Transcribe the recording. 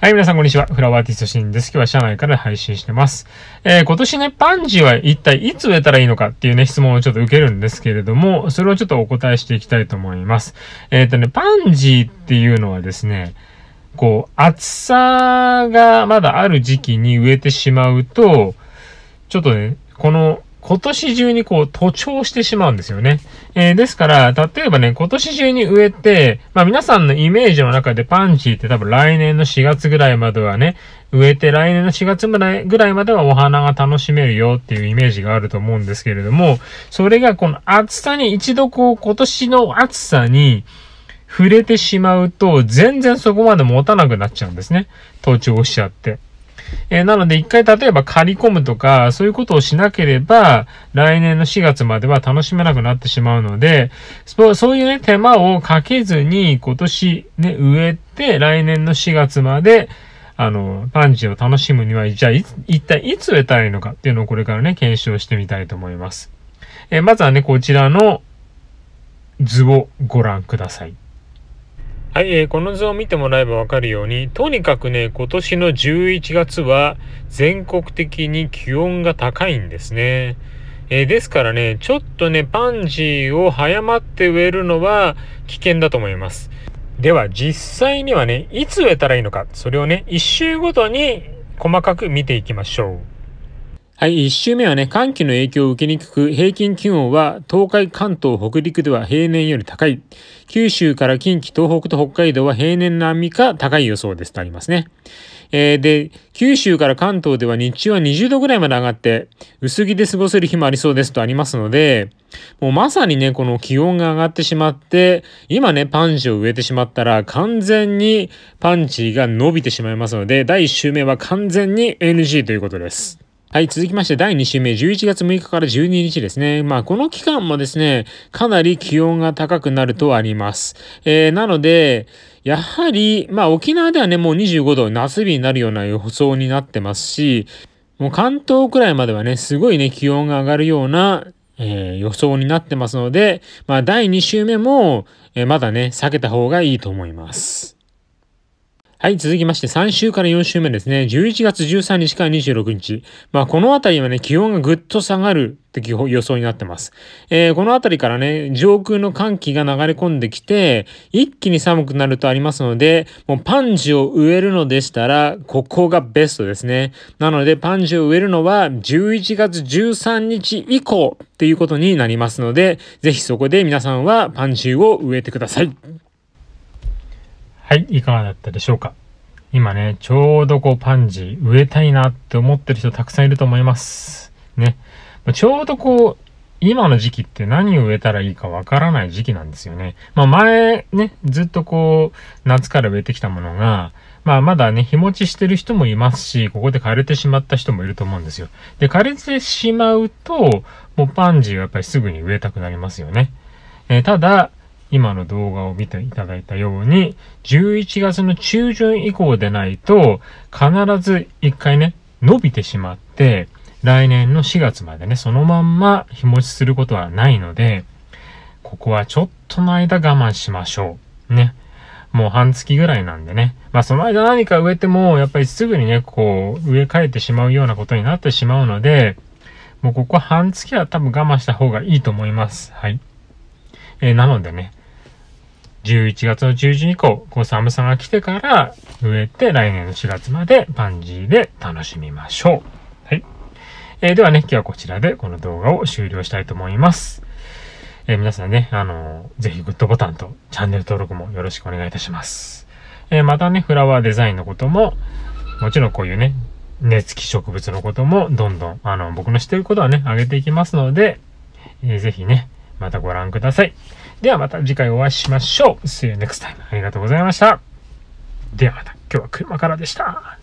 はい、皆さん、こんにちは。フラワーティストシーンです。今日は社内から配信してます。えー、今年ね、パンジーは一体いつ植えたらいいのかっていうね、質問をちょっと受けるんですけれども、それをちょっとお答えしていきたいと思います。えっ、ー、とね、パンジーっていうのはですね、こう、厚さがまだある時期に植えてしまうと、ちょっとね、この今年中にこう、徒長してしまうんですよね。えー、ですから、例えばね、今年中に植えて、まあ皆さんのイメージの中でパンジーって多分来年の4月ぐらいまではね、植えて来年の4月ぐらいまではお花が楽しめるよっていうイメージがあると思うんですけれども、それがこの暑さに一度こう、今年の暑さに、触れてしまうと、全然そこまで持たなくなっちゃうんですね。盗聴しちゃって。えー、なので一回例えば借り込むとか、そういうことをしなければ、来年の4月までは楽しめなくなってしまうので、そういうね、手間をかけずに今年ね、植えて、来年の4月まで、あの、パンジーを楽しむには、じゃあ一体いつ植えたらいいのかっていうのをこれからね、検証してみたいと思います。えー、まずはね、こちらの図をご覧ください。はい、えー、この図を見てもらえばわかるように、とにかくね、今年の11月は全国的に気温が高いんですね。えー、ですからね、ちょっとね、パンジーを早まって植えるのは危険だと思います。では、実際にはね、いつ植えたらいいのか、それをね、1週ごとに細かく見ていきましょう。はい、1週目はね、寒気の影響を受けにくく、平均気温は東海、関東、北陸では平年より高い。九州から近畿、東北と北海道は平年並みか高い予想ですとありますね。えー、で、九州から関東では日中は20度ぐらいまで上がって、薄着で過ごせる日もありそうですとありますので、もうまさにね、この気温が上がってしまって、今ね、パンチを植えてしまったら完全にパンチが伸びてしまいますので、第1週目は完全に NG ということです。はい、続きまして第2週目、11月6日から12日ですね。まあ、この期間もですね、かなり気温が高くなるとあります。えー、なので、やはり、まあ、沖縄ではね、もう25度、夏日になるような予想になってますし、もう関東くらいまではね、すごいね、気温が上がるような、えー、予想になってますので、まあ、第2週目も、えー、まだね、避けた方がいいと思います。はい、続きまして3週から4週目ですね。11月13日から26日。まあ、このあたりはね、気温がぐっと下がるって予想になってます。えー、このあたりからね、上空の寒気が流れ込んできて、一気に寒くなるとありますので、もうパンジを植えるのでしたら、ここがベストですね。なので、パンジを植えるのは11月13日以降っていうことになりますので、ぜひそこで皆さんはパンジを植えてください。はい、いかがだったでしょうか今ね、ちょうどこうパンジー植えたいなって思ってる人たくさんいると思います。ね。ちょうどこう、今の時期って何を植えたらいいかわからない時期なんですよね。まあ前ね、ずっとこう、夏から植えてきたものが、まあまだね、日持ちしてる人もいますし、ここで枯れてしまった人もいると思うんですよ。で、枯れてしまうと、もうパンジーはやっぱりすぐに植えたくなりますよね。えー、ただ、今の動画を見ていただいたように、11月の中旬以降でないと、必ず一回ね、伸びてしまって、来年の4月までね、そのまんま日持ちすることはないので、ここはちょっとの間我慢しましょう。ね。もう半月ぐらいなんでね。まあその間何か植えても、やっぱりすぐにね、こう、植え替えてしまうようなことになってしまうので、もうここ半月は多分我慢した方がいいと思います。はい。えー、なのでね、11月の中旬以降、こう寒さが来てから植えて、来年の4月までパンジーで楽しみましょう。はい。えー、ではね、今日はこちらでこの動画を終了したいと思います。えー、皆さんね、あのー、ぜひグッドボタンとチャンネル登録もよろしくお願いいたします。えー、またね、フラワーデザインのことも、もちろんこういうね、根付き植物のことも、どんどん、あの、僕の知ってることはね、あげていきますので、えー、ぜひね、またご覧ください。ではまた次回お会いしましょう。See you next time. ありがとうございました。ではまた。今日は車からでした。